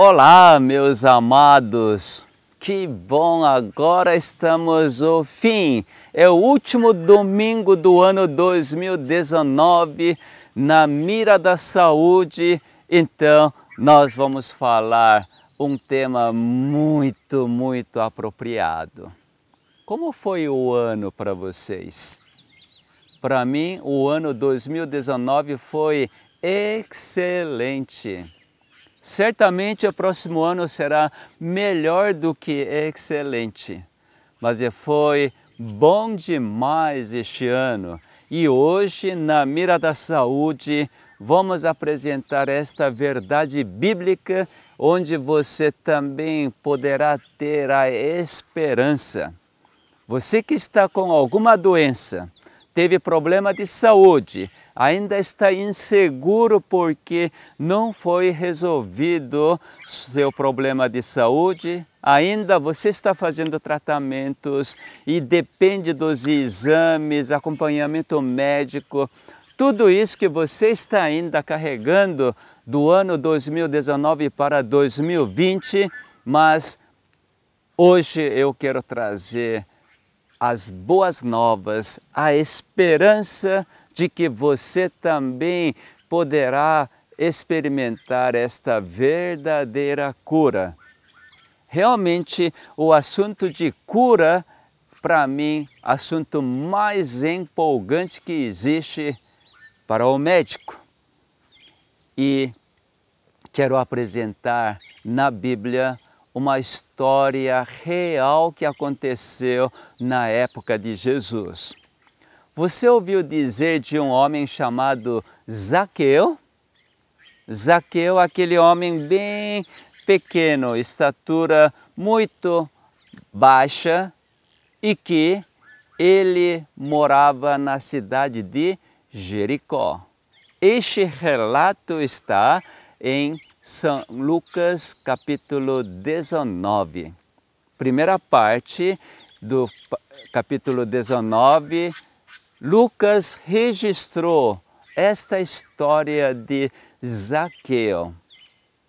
Olá, meus amados. Que bom, agora estamos no fim. É o último domingo do ano 2019 na mira da saúde. Então, nós vamos falar um tema muito, muito apropriado. Como foi o ano para vocês? Para mim, o ano 2019 foi excelente Certamente o próximo ano será melhor do que excelente. Mas é, foi bom demais este ano. E hoje, na Mira da Saúde, vamos apresentar esta verdade bíblica onde você também poderá ter a esperança. Você que está com alguma doença, teve problema de saúde, ainda está inseguro porque não foi resolvido seu problema de saúde, ainda você está fazendo tratamentos e depende dos exames, acompanhamento médico, tudo isso que você está ainda carregando do ano 2019 para 2020, mas hoje eu quero trazer as boas novas, a esperança de que você também poderá experimentar esta verdadeira cura. Realmente, o assunto de cura, para mim, assunto mais empolgante que existe para o médico. E quero apresentar na Bíblia uma história real que aconteceu na época de Jesus. Você ouviu dizer de um homem chamado Zaqueu? Zaqueu, aquele homem bem pequeno, estatura muito baixa e que ele morava na cidade de Jericó. Este relato está em São Lucas capítulo 19. Primeira parte do capítulo 19 Lucas registrou esta história de Zaqueu.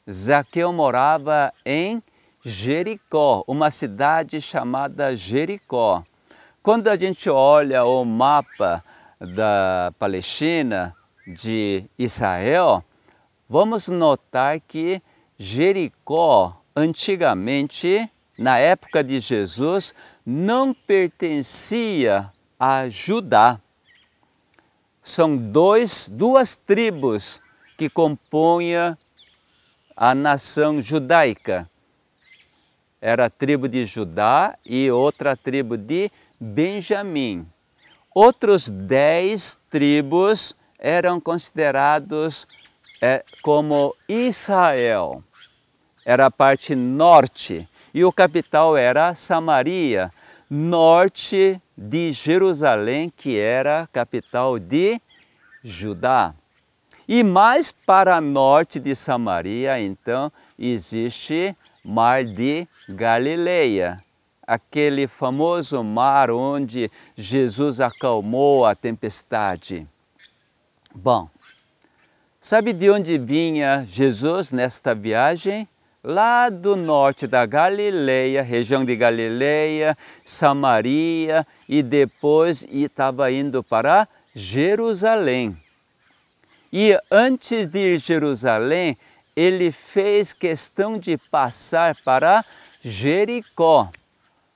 Zaqueu morava em Jericó, uma cidade chamada Jericó. Quando a gente olha o mapa da Palestina, de Israel, vamos notar que Jericó, antigamente, na época de Jesus, não pertencia a Judá. São dois, duas tribos que compunha a nação judaica. Era a tribo de Judá e outra tribo de Benjamim. Outros dez tribos eram considerados é, como Israel. Era a parte norte e o capital era Samaria, norte de Jerusalém, que era capital de Judá. E mais para norte de Samaria, então, existe Mar de Galileia, aquele famoso mar onde Jesus acalmou a tempestade. Bom, sabe de onde vinha Jesus nesta viagem? lá do norte da Galileia, região de Galileia, Samaria e depois estava indo para Jerusalém. E antes de ir Jerusalém, ele fez questão de passar para Jericó.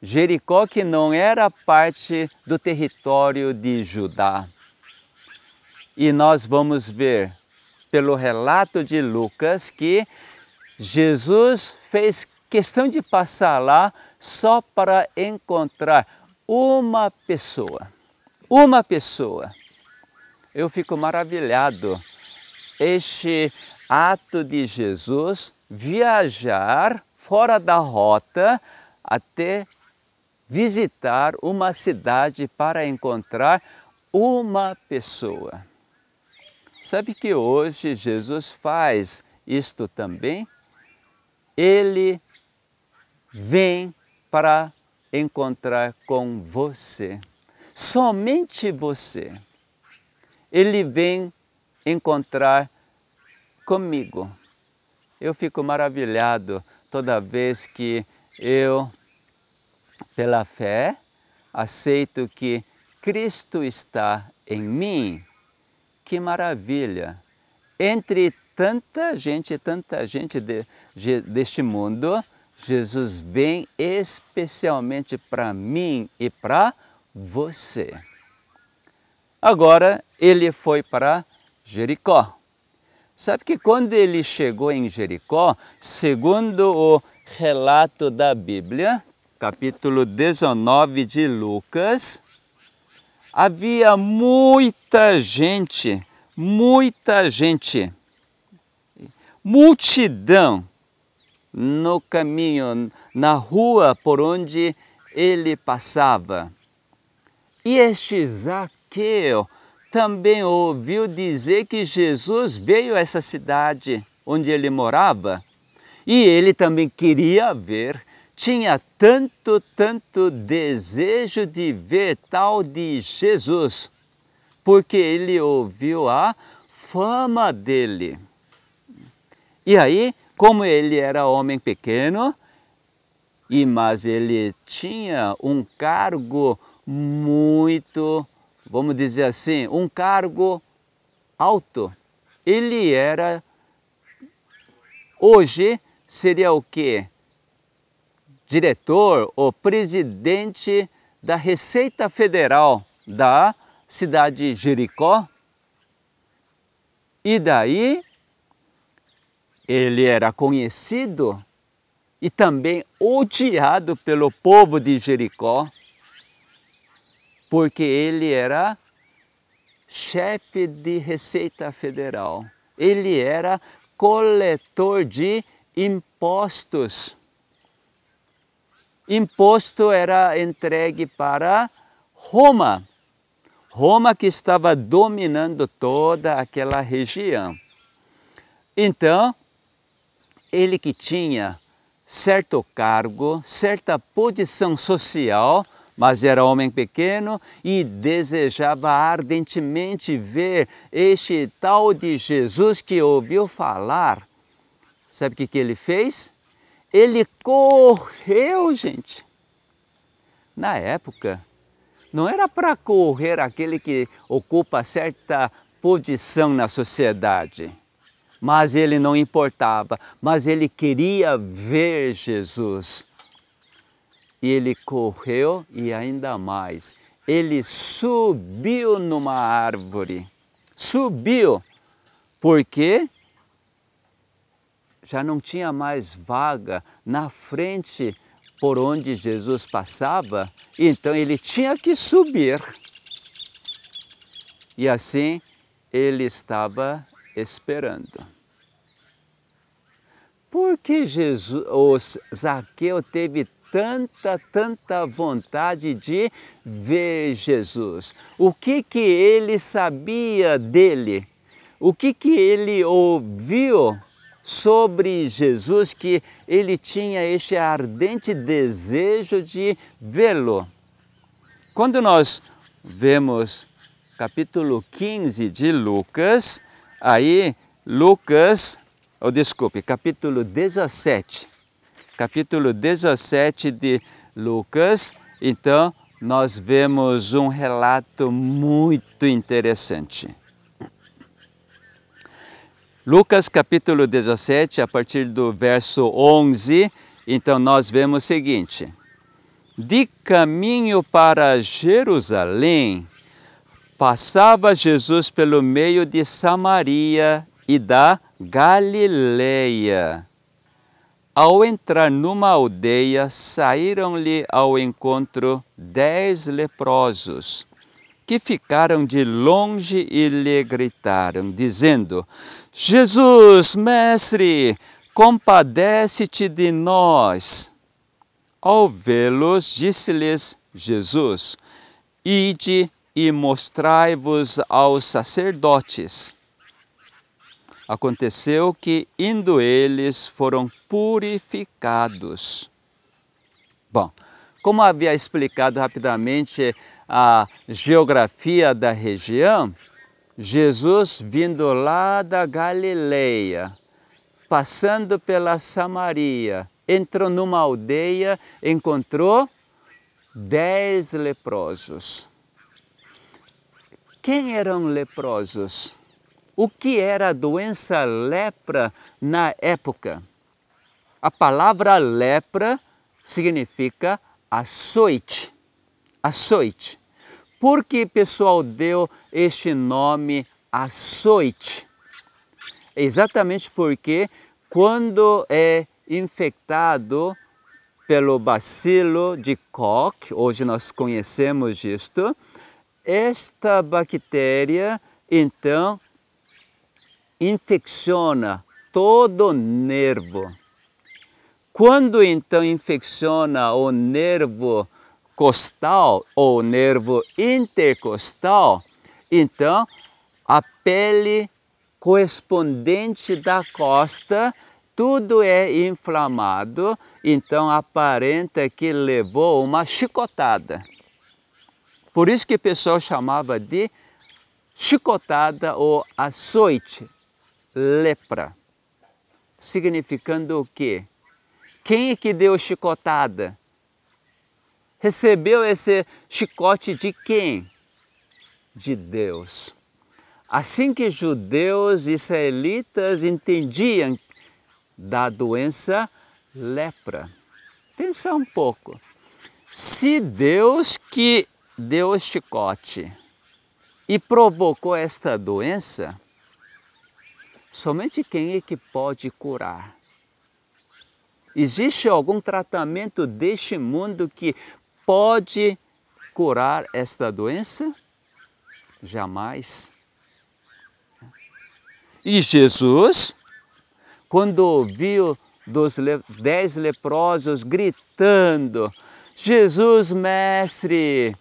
Jericó que não era parte do território de Judá. E nós vamos ver pelo relato de Lucas que Jesus fez questão de passar lá só para encontrar uma pessoa. Uma pessoa. Eu fico maravilhado. Este ato de Jesus viajar fora da rota até visitar uma cidade para encontrar uma pessoa. Sabe que hoje Jesus faz isto também? Ele vem para encontrar com você. Somente você. Ele vem encontrar comigo. Eu fico maravilhado toda vez que eu, pela fé, aceito que Cristo está em mim. Que maravilha! Entre tanta gente, tanta gente de, de, deste mundo, Jesus vem especialmente para mim e para você. Agora ele foi para Jericó. Sabe que quando ele chegou em Jericó, segundo o relato da Bíblia, capítulo 19 de Lucas, havia muita gente, muita gente multidão no caminho, na rua por onde ele passava. E este Zaqueu também ouviu dizer que Jesus veio a essa cidade onde ele morava e ele também queria ver. Tinha tanto, tanto desejo de ver tal de Jesus, porque ele ouviu a fama dele. E aí, como ele era homem pequeno, e mas ele tinha um cargo muito, vamos dizer assim, um cargo alto. Ele era hoje seria o que? Diretor ou presidente da Receita Federal da cidade de Jericó. E daí ele era conhecido e também odiado pelo povo de Jericó, porque ele era chefe de Receita Federal. Ele era coletor de impostos. Imposto era entregue para Roma. Roma que estava dominando toda aquela região. Então, ele que tinha certo cargo, certa posição social, mas era homem pequeno e desejava ardentemente ver este tal de Jesus que ouviu falar. Sabe o que, ele fez? Ele correu, gente. Na época, não era para correr aquele que ocupa certa posição na sociedade mas ele não importava, mas ele queria ver Jesus. E ele correu e ainda mais, ele subiu numa árvore. Subiu, porque já não tinha mais vaga na frente por onde Jesus passava, então ele tinha que subir. E assim ele estava esperando. Por que Jesus, Zaqueu teve tanta, tanta vontade de ver Jesus? O que que ele sabia dele? O que que ele ouviu sobre Jesus que ele tinha este ardente desejo de vê-lo? Quando nós vemos capítulo 15 de Lucas, aí Lucas oh, desculpe, capítulo 17, capítulo 17 de Lucas, então nós vemos um relato muito interessante. Lucas capítulo 17, a partir do verso 11, então nós vemos o seguinte: De caminho para Jerusalém, passava Jesus pelo meio de Samaria e da Galileia. Ao entrar numa aldeia, saíram-lhe ao encontro dez leprosos, que ficaram de longe e lhe gritaram, dizendo: Jesus, mestre, compadece-te de nós. Ao vê-los, disse-lhes Jesus: Ide e mostrai-vos aos sacerdotes. Aconteceu que, indo eles, foram purificados. Bom, como havia explicado rapidamente a geografia da região, Jesus vindo lá da Galileia, passando pela Samaria, entrou numa aldeia, encontrou dez leprosos. Quem eram leprosos? o que era a doença lepra na época. A palavra lepra significa açoite. Açoite. Por que pessoal deu este nome açoite? Exatamente porque quando é infectado pelo bacilo de Koch, hoje nós conhecemos isto, esta bactéria então infecciona todo o nervo. Quando então infecciona o nervo costal ou o nervo intercostal, então a pele correspondente da costa, tudo é inflamado, então aparenta que levou uma chicotada. Por isso que o pessoal chamava de chicotada ou açoite, lepra, significando o quê? Quem é que deu chicotada? Recebeu esse chicote de quem? De Deus. Assim que judeus e israelitas entendiam da doença lepra. Pensa um pouco. Se Deus que deu o chicote e provocou esta doença, Somente quem é que pode curar? Existe algum tratamento deste mundo que pode curar esta doença? Jamais. E Jesus, quando ouviu dos dez leprosos gritando: Jesus, mestre,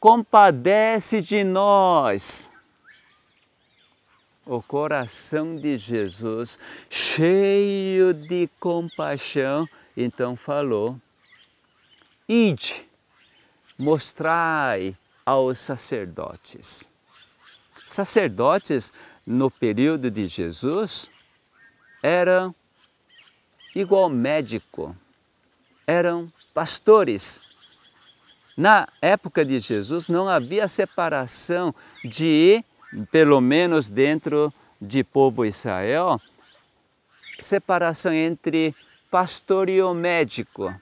compadece de nós o coração de Jesus, cheio de compaixão, então falou: Ide, mostrai aos sacerdotes. Sacerdotes, no período de Jesus, eram igual médico, eram pastores. Na época de Jesus não havia separação de pelo menos dentro de povo Israel, separação entre pastor e o médico,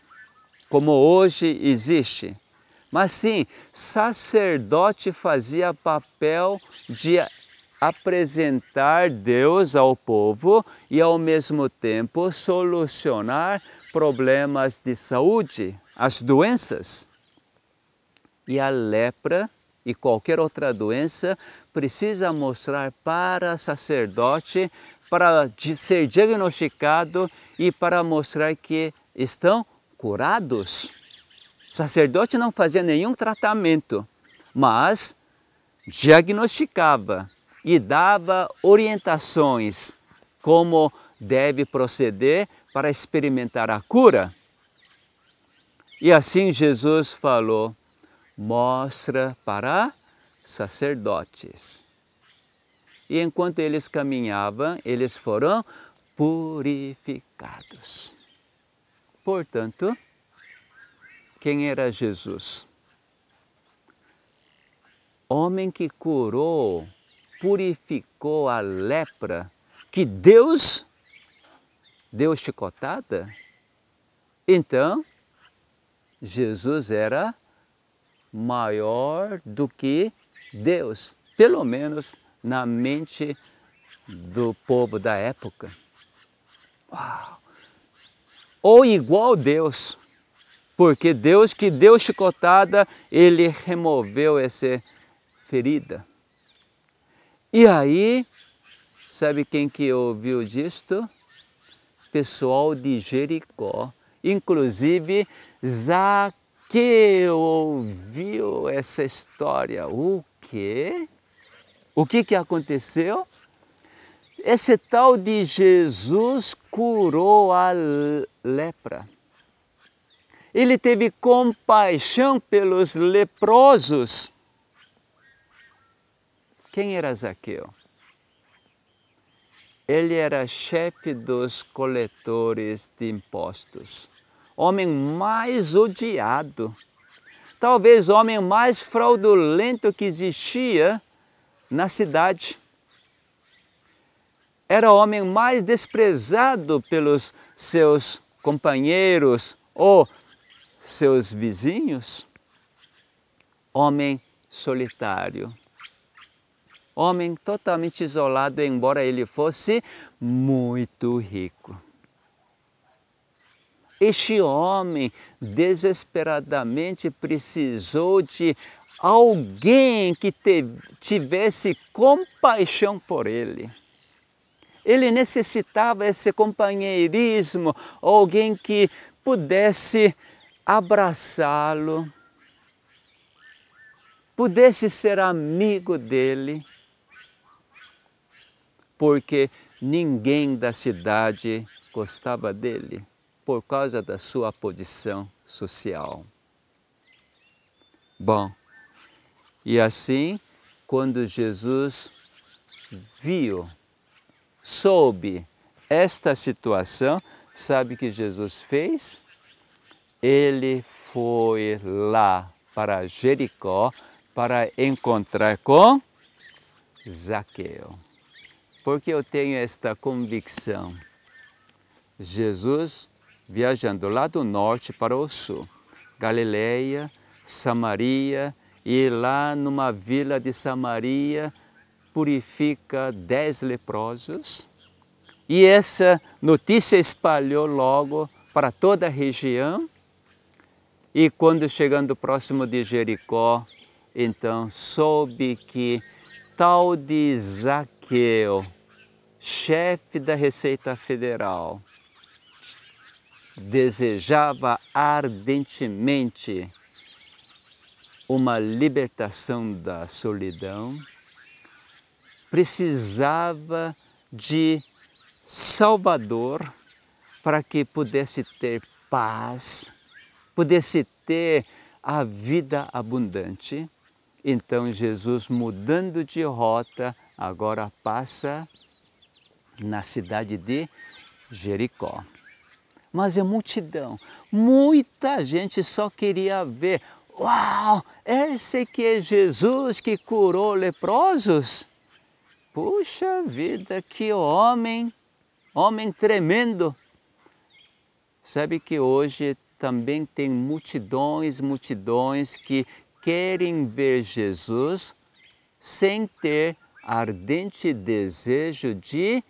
como hoje existe. Mas sim, sacerdote fazia papel de apresentar Deus ao povo e ao mesmo tempo solucionar problemas de saúde, as doenças. E a lepra e qualquer outra doença precisa mostrar para sacerdote para ser diagnosticado e para mostrar que estão curados. sacerdote não fazia nenhum tratamento, mas diagnosticava e dava orientações como deve proceder para experimentar a cura. E assim Jesus falou: mostra para sacerdotes. E enquanto eles caminhavam, eles foram purificados. Portanto, quem era Jesus? Homem que curou, purificou a lepra que Deus deu chicotada? Então, Jesus era maior do que Deus, pelo menos na mente do povo da época. Uau. Ou igual Deus, porque Deus que deu chicotada, ele removeu essa ferida. E aí, sabe quem que ouviu disto? Pessoal de Jericó, inclusive Zaqueu ouviu essa história. O uh, quê? O que, que aconteceu? Esse tal de Jesus curou a lepra. Ele teve compaixão pelos leprosos. Quem era Zaqueu? Ele era chefe dos coletores de impostos, homem mais odiado talvez o homem mais fraudulento que existia na cidade. Era o homem mais desprezado pelos seus companheiros ou seus vizinhos. Homem solitário. Homem totalmente isolado, embora ele fosse muito rico. Este homem desesperadamente precisou de alguém que te, tivesse compaixão por ele. Ele necessitava esse companheirismo, alguém que pudesse abraçá-lo, pudesse ser amigo dele, porque ninguém da cidade gostava dele por causa da sua posição social. Bom, e assim, quando Jesus viu, soube esta situação, sabe que Jesus fez? Ele foi lá para Jericó para encontrar com Zaqueu. Porque eu tenho esta convicção. Jesus viajando lá do norte para o sul, Galileia, Samaria, e lá numa vila de Samaria purifica dez leprosos. E essa notícia espalhou logo para toda a região. E quando chegando próximo de Jericó, então soube que tal de Zaqueu, chefe da Receita Federal, desejava ardentemente uma libertação da solidão, precisava de Salvador para que pudesse ter paz, pudesse ter a vida abundante. Então Jesus, mudando de rota, agora passa na cidade de Jericó mas é multidão. Muita gente só queria ver. Uau, esse que é Jesus que curou leprosos? Puxa vida, que homem, homem tremendo. Sabe que hoje também tem multidões, multidões que querem ver Jesus sem ter ardente desejo de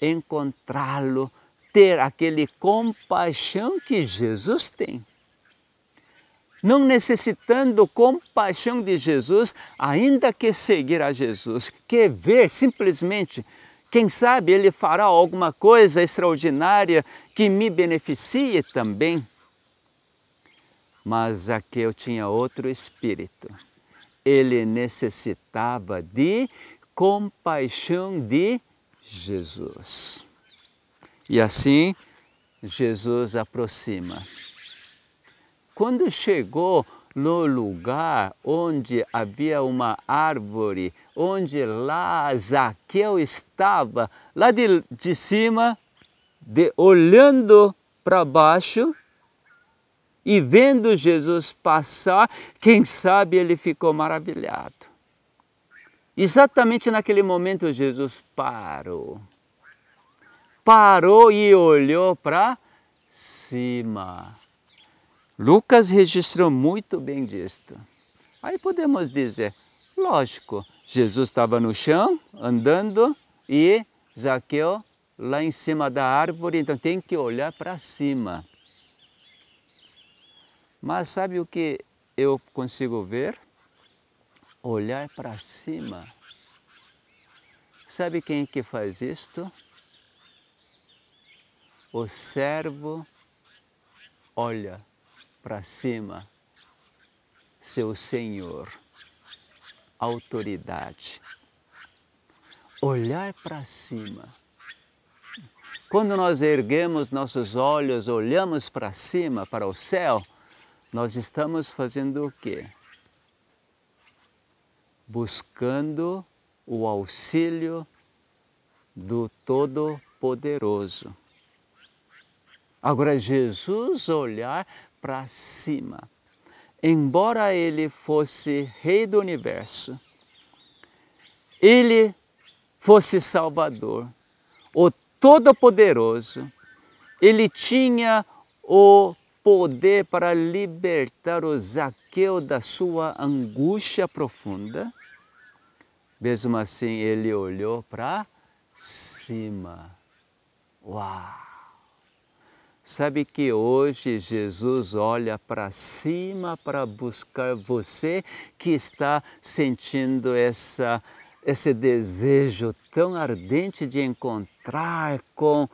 encontrá-lo, ter aquele compaixão que Jesus tem. Não necessitando compaixão de Jesus, ainda que seguir a Jesus, quer ver simplesmente, quem sabe ele fará alguma coisa extraordinária que me beneficie também. Mas aqui eu tinha outro espírito. Ele necessitava de compaixão de Jesus. E assim Jesus aproxima. Quando chegou no lugar onde havia uma árvore, onde lá Zaqueu estava, lá de, de cima, de, olhando para baixo e vendo Jesus passar, quem sabe ele ficou maravilhado. Exatamente naquele momento Jesus parou parou e olhou para cima. Lucas registrou muito bem disto. Aí podemos dizer, lógico, Jesus estava no chão, andando, e Zaqueu lá em cima da árvore, então tem que olhar para cima. Mas sabe o que eu consigo ver? Olhar para cima. Sabe quem que faz isto? o servo olha para cima, seu senhor, autoridade. Olhar para cima. Quando nós erguemos nossos olhos, olhamos para cima, para o céu, nós estamos fazendo o quê? Buscando o auxílio do Todo-Poderoso. Agora, Jesus olhar para cima. Embora ele fosse rei do universo, ele fosse Salvador, o Todo-Poderoso, ele tinha o poder para libertar o Zaqueu da sua angústia profunda. Mesmo assim, ele olhou para cima. Uau! Sabe que hoje Jesus olha para cima para buscar você que está sentindo essa, esse desejo tão ardente de encontrar com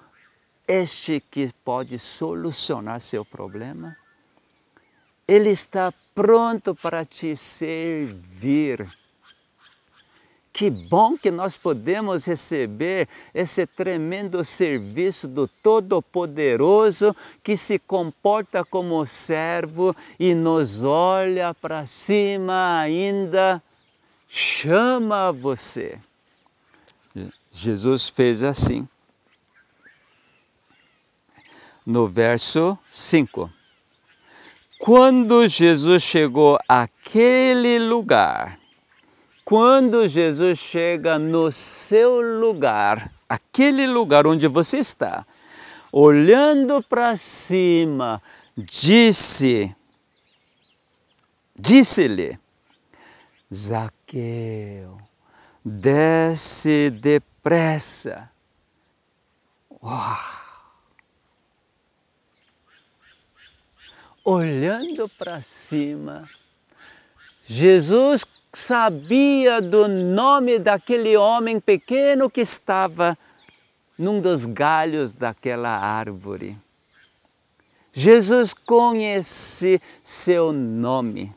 este que pode solucionar seu problema? Ele está pronto para te servir que bom que nós podemos receber esse tremendo serviço do Todo-Poderoso que se comporta como servo e nos olha para cima ainda, chama você. Jesus fez assim. No verso 5. Quando Jesus chegou àquele lugar, quando Jesus chega no seu lugar, aquele lugar onde você está, olhando para cima, disse, disse-lhe, Zaqueu, desce depressa. Uau. Olhando para cima, Jesus sabia do nome daquele homem pequeno que estava num dos galhos daquela árvore. Jesus conhece seu nome.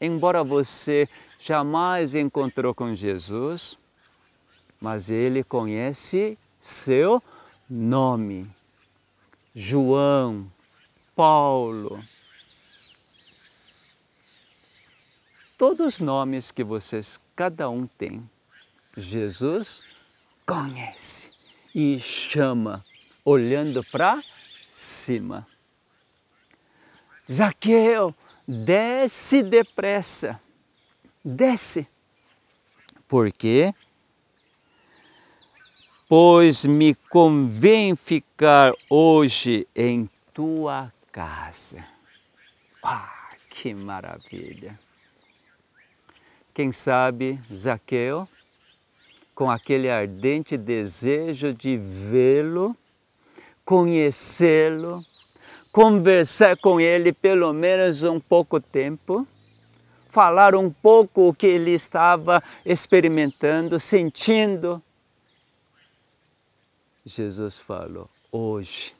Embora você jamais encontrou com Jesus, mas ele conhece seu nome. João, Paulo, todos os nomes que vocês cada um tem, Jesus conhece e chama, olhando para cima. Zaqueu, desce depressa, desce, porque pois me convém ficar hoje em tua casa. Ah, que maravilha! Quem sabe Zaqueu, com aquele ardente desejo de vê-lo, conhecê-lo, conversar com ele pelo menos um pouco tempo, falar um pouco o que ele estava experimentando, sentindo. Jesus falou: hoje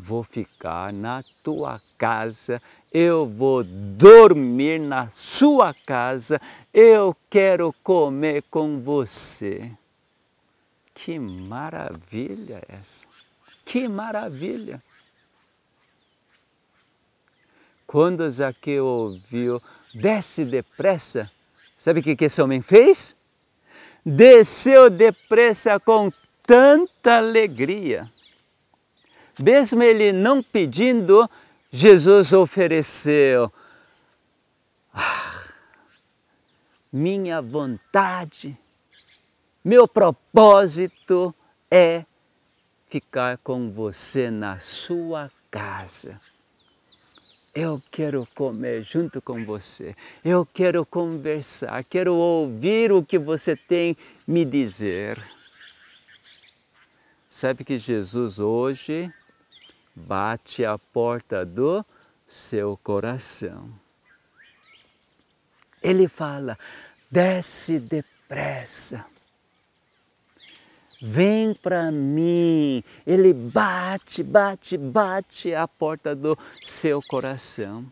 vou ficar na tua casa, eu vou dormir na sua casa, eu quero comer com você. Que maravilha é essa! Que maravilha! Quando Zaqueu ouviu, desce depressa, sabe o que esse homem fez? Desceu depressa com tanta alegria mesmo ele não pedindo, Jesus ofereceu. Ah, minha vontade, meu propósito é ficar com você na sua casa. Eu quero comer junto com você. Eu quero conversar. Quero ouvir o que você tem me dizer. Sabe que Jesus hoje bate à porta do seu coração. Ele fala: desce depressa. Vem para mim. Ele bate, bate, bate à porta do seu coração.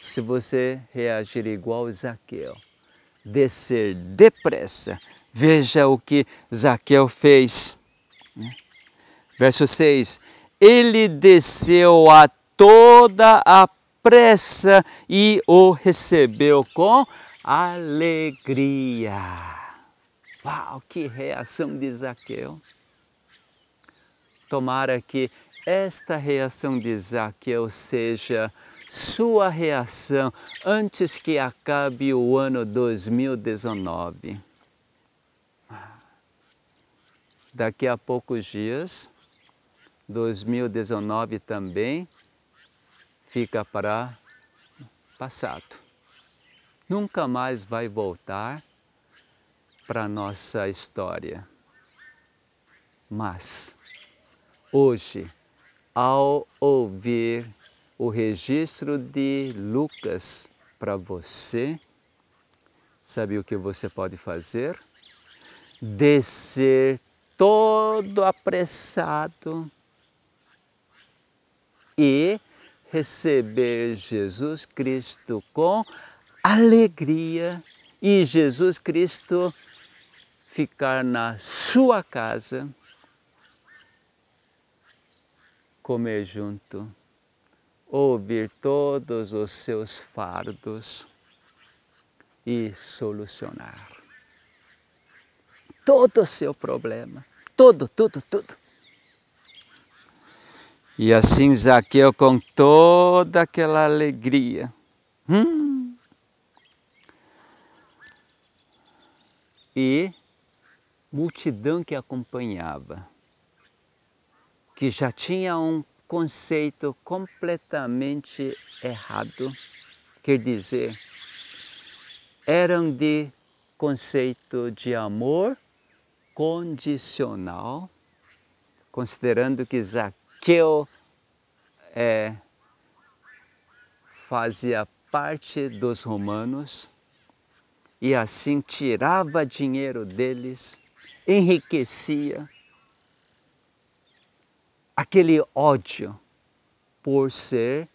Se você reagir igual Zaqueu, descer depressa, veja o que Zaqueu fez. Né? Verso 6: Ele desceu a toda a pressa e o recebeu com alegria. Uau, que reação de Zaqueu! Tomara que esta reação de Zaqueu seja sua reação antes que acabe o ano 2019. Daqui a poucos dias 2019 também fica para passado. Nunca mais vai voltar para nossa história. Mas hoje, ao ouvir o registro de Lucas para você, sabe o que você pode fazer? Descer todo apressado e receber Jesus Cristo com alegria e Jesus Cristo ficar na sua casa, comer junto, ouvir todos os seus fardos e solucionar todo o seu problema, todo, tudo, tudo. E assim Zaqueu com toda aquela alegria. Hum. E multidão que acompanhava, que já tinha um conceito completamente errado, quer dizer, eram de conceito de amor condicional, considerando que Zaqueu que eu é, fazia parte dos romanos e assim tirava dinheiro deles, enriquecia. Aquele ódio por ser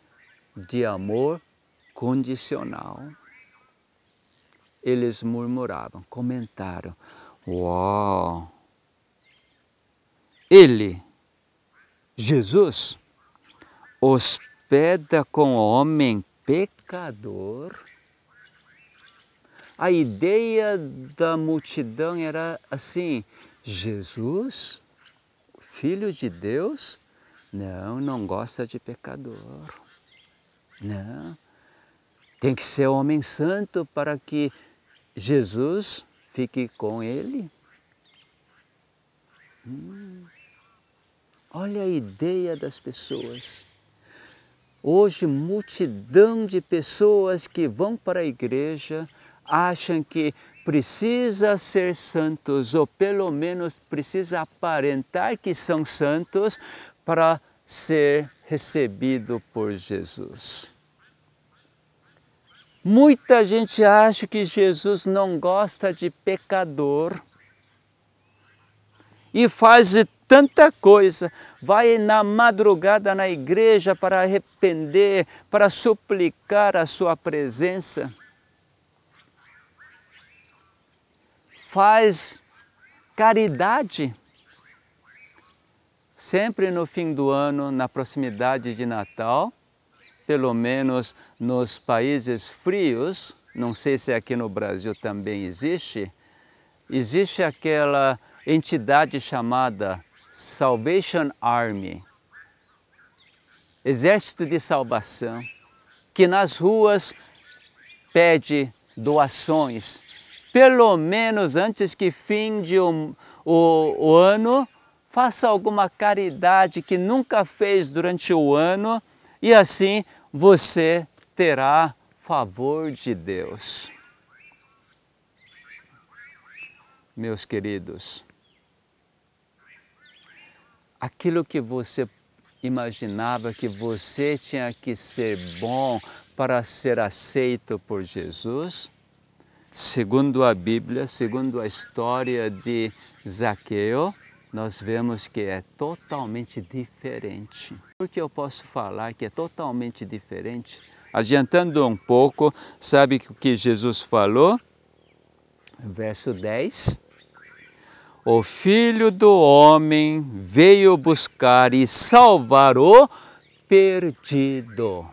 de amor condicional. Eles murmuravam, comentaram: Uau! Ele Jesus hospeda com o homem pecador. A ideia da multidão era assim: Jesus, filho de Deus, não, não gosta de pecador. Não. Tem que ser homem santo para que Jesus fique com ele. Hum. Olha a ideia das pessoas. Hoje, multidão de pessoas que vão para a igreja acham que precisa ser santos, ou pelo menos precisa aparentar que são santos para ser recebido por Jesus. Muita gente acha que Jesus não gosta de pecador e faz de tanta coisa. Vai na madrugada na igreja para arrepender, para suplicar a sua presença. Faz caridade. Sempre no fim do ano, na proximidade de Natal, pelo menos nos países frios, não sei se aqui no Brasil também existe, existe aquela entidade chamada Salvation Army, Exército de Salvação, que nas ruas pede doações, pelo menos antes que fim de o, o ano, faça alguma caridade que nunca fez durante o ano e assim você terá favor de Deus. Meus queridos, aquilo que você imaginava que você tinha que ser bom para ser aceito por Jesus? Segundo a Bíblia, segundo a história de Zaqueu, nós vemos que é totalmente diferente. Por que eu posso falar que é totalmente diferente? Adiantando um pouco, sabe o que Jesus falou? Verso 10. O filho do homem veio buscar e salvar o perdido.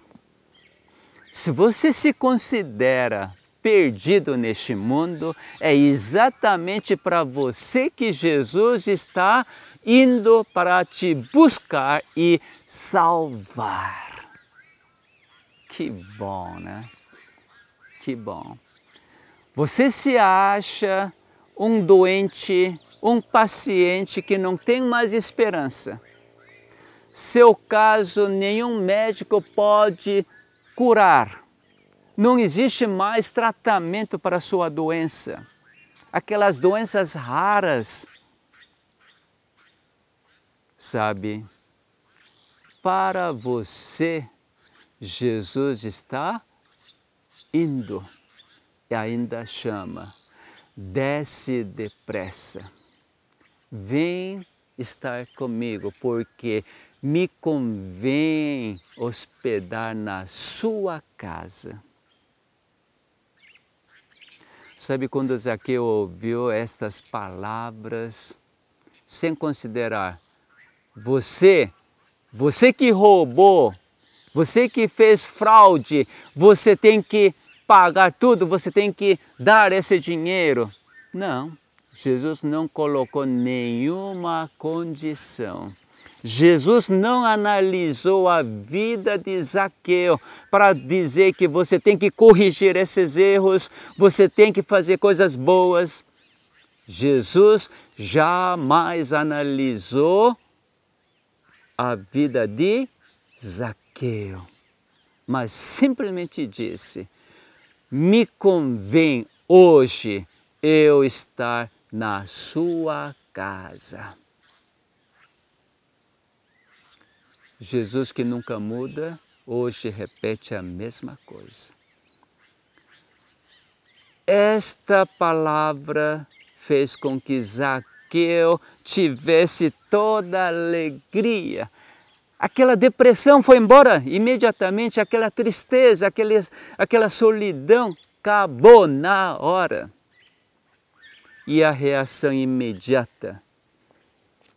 Se você se considera perdido neste mundo, é exatamente para você que Jesus está indo para te buscar e salvar. Que bom, né? Que bom. Você se acha um doente um paciente que não tem mais esperança. Seu caso, nenhum médico pode curar. Não existe mais tratamento para sua doença. Aquelas doenças raras. Sabe, para você, Jesus está indo e ainda chama. Desce depressa vem estar comigo, porque me convém hospedar na sua casa. Sabe quando Zaqueu ouviu estas palavras, sem considerar, você, você que roubou, você que fez fraude, você tem que pagar tudo, você tem que dar esse dinheiro. Não. Jesus não colocou nenhuma condição. Jesus não analisou a vida de Zaqueu para dizer que você tem que corrigir esses erros, você tem que fazer coisas boas. Jesus jamais analisou a vida de Zaqueu, mas simplesmente disse: Me convém hoje eu estar na sua casa. Jesus que nunca muda, hoje repete a mesma coisa. Esta palavra fez com que Zaqueu tivesse toda alegria. Aquela depressão foi embora imediatamente, aquela tristeza, aquele, aquela solidão acabou na hora e a reação imediata,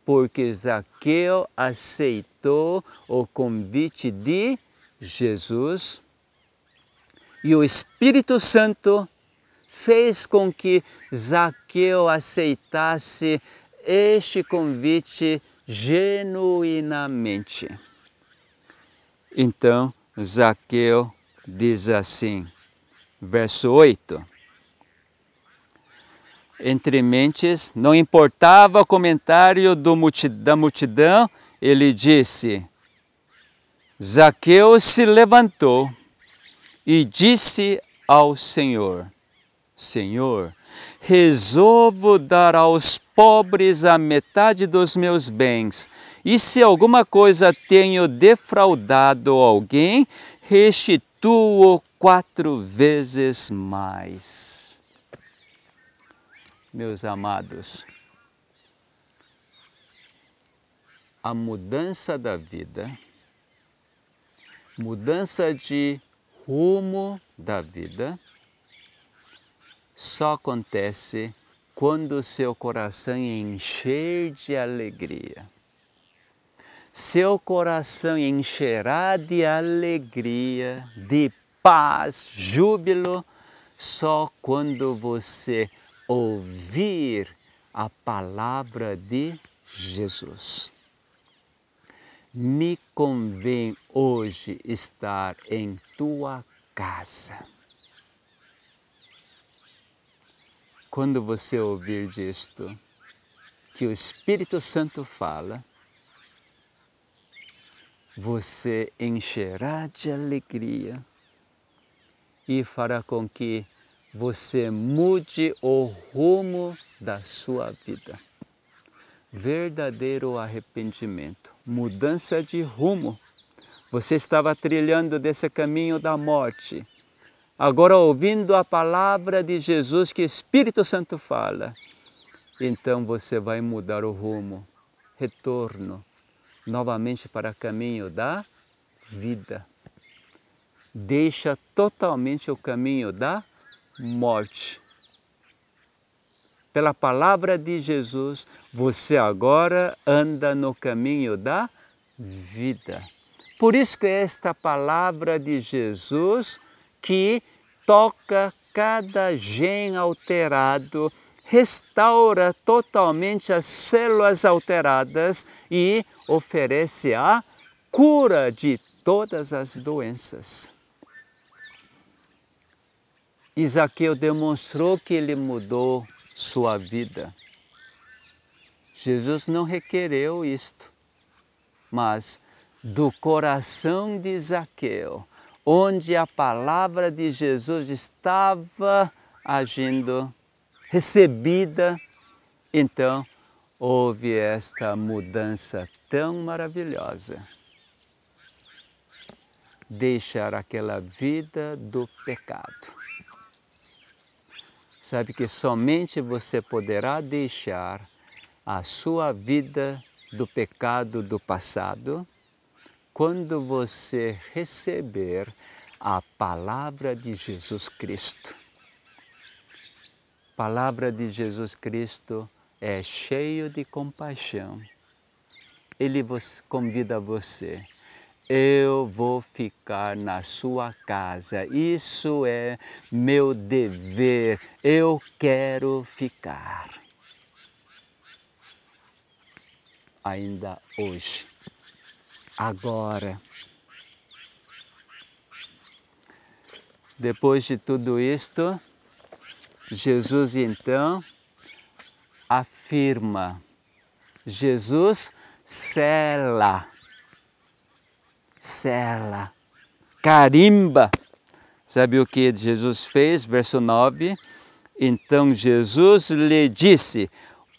porque Zaqueu aceitou o convite de Jesus e o Espírito Santo fez com que Zaqueu aceitasse este convite genuinamente. Então, Zaqueu diz assim, verso 8 entre mentes, não importava o comentário da multidão, ele disse: Zaqueu se levantou e disse ao Senhor: Senhor, resolvo dar aos pobres a metade dos meus bens, e se alguma coisa tenho defraudado alguém, restituo quatro vezes mais meus amados, a mudança da vida, mudança de rumo da vida, só acontece quando seu coração encher de alegria. Seu coração encherá de alegria, de paz, júbilo, só quando você ouvir a palavra de Jesus. Me convém hoje estar em tua casa. Quando você ouvir disto, que o Espírito Santo fala, você encherá de alegria e fará com que você mude o rumo da sua vida. Verdadeiro arrependimento, mudança de rumo. Você estava trilhando desse caminho da morte. Agora, ouvindo a palavra de Jesus que Espírito Santo fala, então você vai mudar o rumo, retorno novamente para o caminho da vida. Deixa totalmente o caminho da morte. Pela palavra de Jesus, você agora anda no caminho da vida. Por isso que é esta palavra de Jesus que toca cada gene alterado, restaura totalmente as células alteradas e oferece a cura de todas as doenças. Isaqueu demonstrou que ele mudou sua vida. Jesus não requereu isto, mas do coração de Isaqueu, onde a palavra de Jesus estava agindo, recebida, então houve esta mudança tão maravilhosa. Deixar aquela vida do pecado sabe que somente você poderá deixar a sua vida do pecado do passado quando você receber a palavra de Jesus Cristo. A palavra de Jesus Cristo é cheio de compaixão. Ele convida você eu vou ficar na sua casa. Isso é meu dever. Eu quero ficar. Ainda hoje, agora. Depois de tudo isto, Jesus então afirma, Jesus sela sela, carimba. Sabe o que Jesus fez? Verso 9. Então Jesus lhe disse: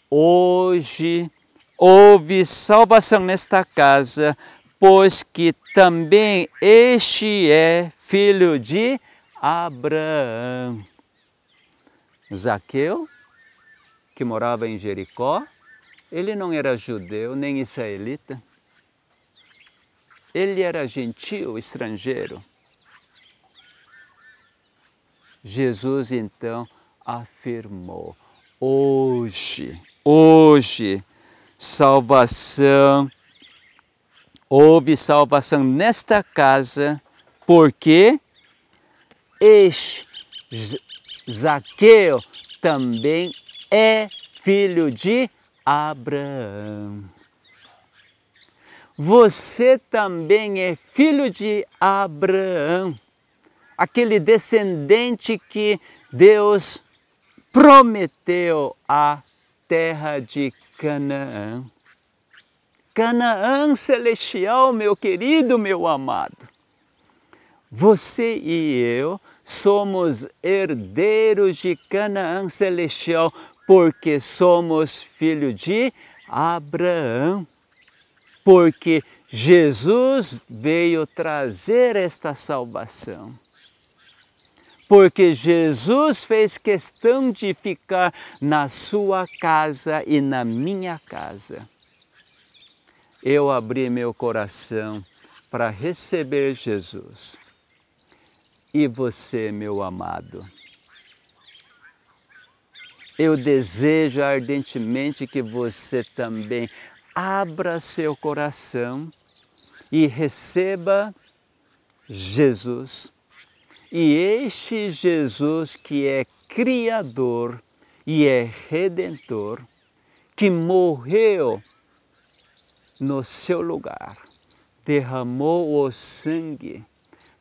Hoje houve salvação nesta casa, pois que também este é filho de Abraão. Zaqueu, que morava em Jericó, ele não era judeu nem israelita ele era gentil, estrangeiro. Jesus então afirmou: hoje, hoje, salvação, houve salvação nesta casa, porque este Zaqueu também é filho de Abraão você também é filho de Abraão, aquele descendente que Deus prometeu à terra de Canaã. Canaã celestial, meu querido, meu amado. Você e eu somos herdeiros de Canaã celestial porque somos filho de Abraão porque Jesus veio trazer esta salvação. Porque Jesus fez questão de ficar na sua casa e na minha casa. Eu abri meu coração para receber Jesus. E você, meu amado? Eu desejo ardentemente que você também abra seu coração e receba Jesus. E este Jesus que é Criador e é Redentor, que morreu no seu lugar, derramou o sangue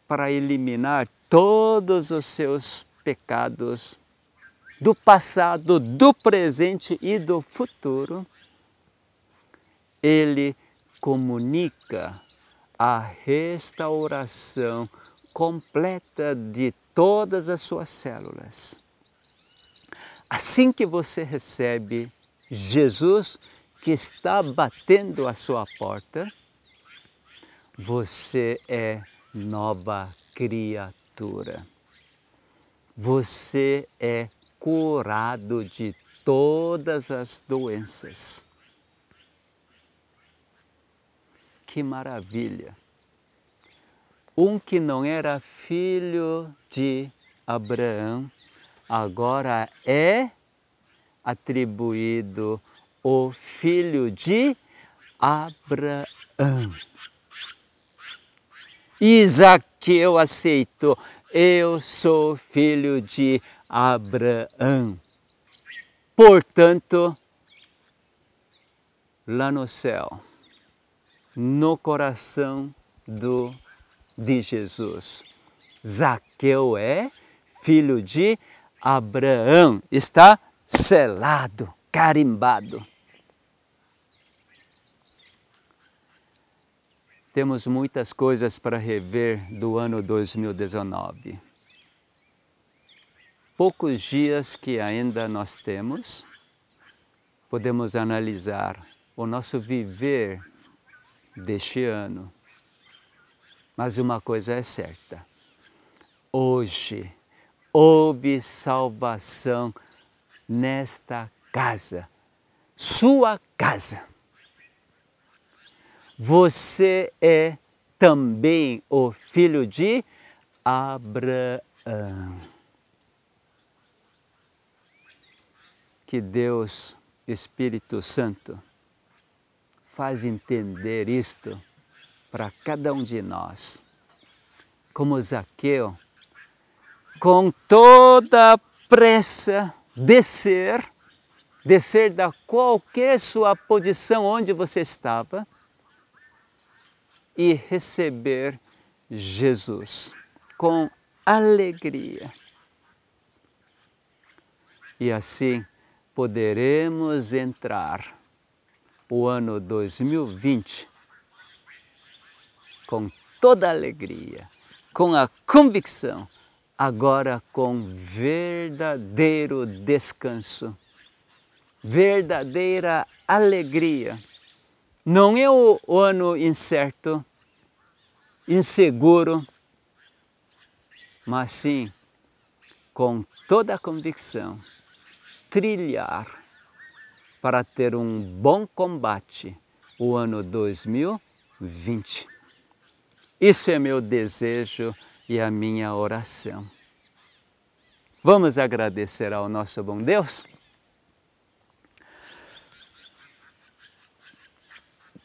para eliminar todos os seus pecados do passado, do presente e do futuro ele comunica a restauração completa de todas as suas células. Assim que você recebe Jesus que está batendo a sua porta, você é nova criatura. Você é curado de todas as doenças. que maravilha! Um que não era filho de Abraão, agora é atribuído o filho de Abraão. Isaqueu aceitou, eu sou filho de Abraão. Portanto, lá no céu, no coração do, de Jesus. Zaqueu é filho de Abraão, está selado, carimbado. Temos muitas coisas para rever do ano 2019. Poucos dias que ainda nós temos, podemos analisar o nosso viver deste ano. Mas uma coisa é certa: hoje houve salvação nesta casa, sua casa. Você é também o filho de Abraão. Que Deus, Espírito Santo, faz entender isto para cada um de nós. Como Zaqueu, com toda a pressa, descer, descer da qualquer sua posição onde você estava e receber Jesus com alegria. E assim poderemos entrar o ano 2020 com toda alegria, com a convicção, agora com verdadeiro descanso, verdadeira alegria. Não é o ano incerto, inseguro, mas sim com toda a convicção trilhar para ter um bom combate o ano 2020. Isso é meu desejo e a minha oração. Vamos agradecer ao nosso bom Deus?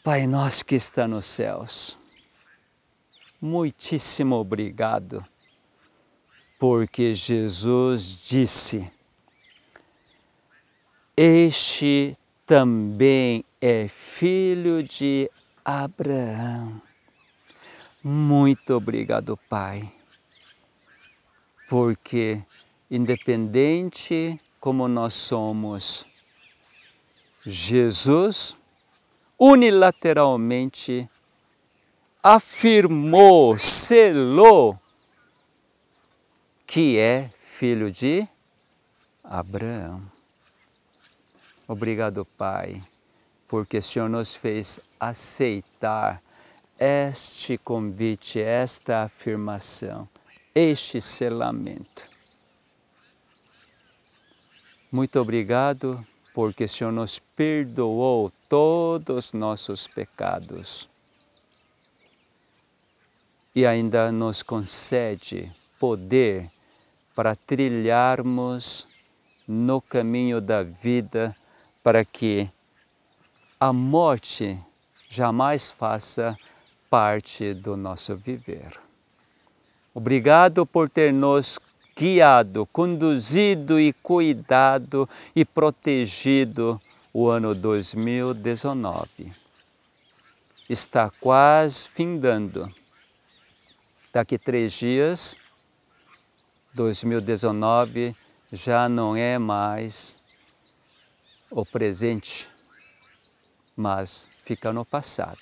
Pai nosso que está nos céus, muitíssimo obrigado, porque Jesus disse, este também é filho de Abraão. Muito obrigado, Pai, porque independente como nós somos, Jesus unilateralmente afirmou, selou que é filho de Abraão. Obrigado, Pai, porque o Senhor nos fez aceitar este convite, esta afirmação, este selamento. Muito obrigado, porque o Senhor nos perdoou todos os nossos pecados e ainda nos concede poder para trilharmos no caminho da vida para que a morte jamais faça parte do nosso viver. Obrigado por ter nos guiado, conduzido e cuidado e protegido o ano 2019. Está quase findando. Daqui três dias, 2019 já não é mais o presente, mas fica no passado.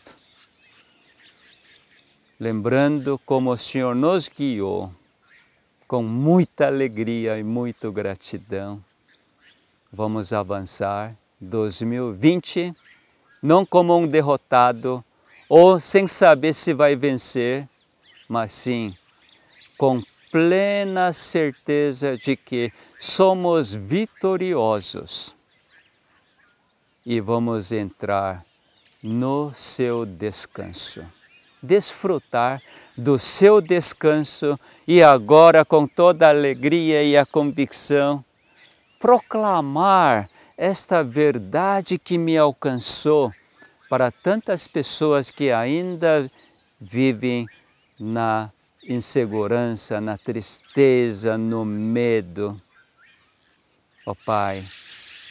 Lembrando como o Senhor nos guiou, com muita alegria e muita gratidão, vamos avançar 2020, não como um derrotado ou sem saber se vai vencer, mas sim com plena certeza de que somos vitoriosos e vamos entrar no seu descanso. Desfrutar do seu descanso e agora, com toda a alegria e a convicção, proclamar esta verdade que me alcançou para tantas pessoas que ainda vivem na insegurança, na tristeza, no medo. Ó oh, Pai,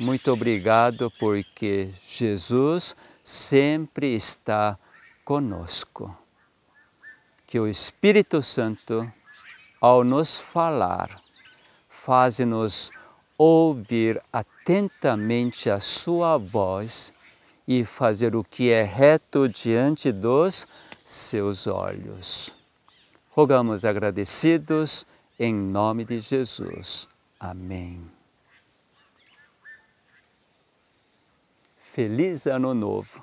muito obrigado porque Jesus sempre está conosco. Que o Espírito Santo, ao nos falar, faz-nos ouvir atentamente a sua voz e fazer o que é reto diante dos seus olhos. Rogamos agradecidos em nome de Jesus. Amém. Feliz Ano Novo!